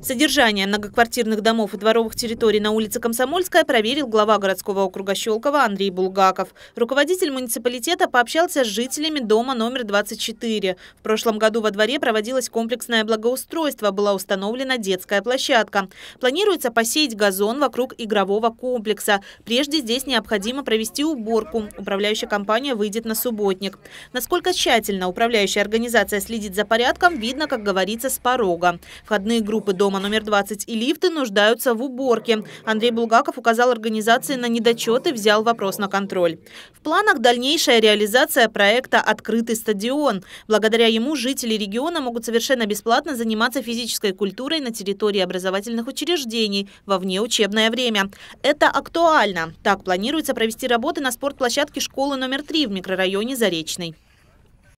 Содержание многоквартирных домов и дворовых территорий на улице Комсомольская проверил глава городского округа Щелково Андрей Булгаков. Руководитель муниципалитета пообщался с жителями дома номер 24. В прошлом году во дворе проводилось комплексное благоустройство, была установлена детская площадка. Планируется посеять газон вокруг игрового комплекса. Прежде здесь необходимо провести уборку. Управляющая компания выйдет на субботник. Насколько тщательно управляющая организация следит за порядком, видно, как говорится, с порога. Входные группы дома номер 20 и лифты нуждаются в уборке. Андрей Булгаков указал организации на недочеты и взял вопрос на контроль. В планах дальнейшая реализация проекта «Открытый стадион». Благодаря ему жители региона могут совершенно бесплатно заниматься физической культурой на территории образовательных учреждений во внеучебное время. Это актуально. Так планируется провести работы на спортплощадке школы номер 3 в микрорайоне Заречный.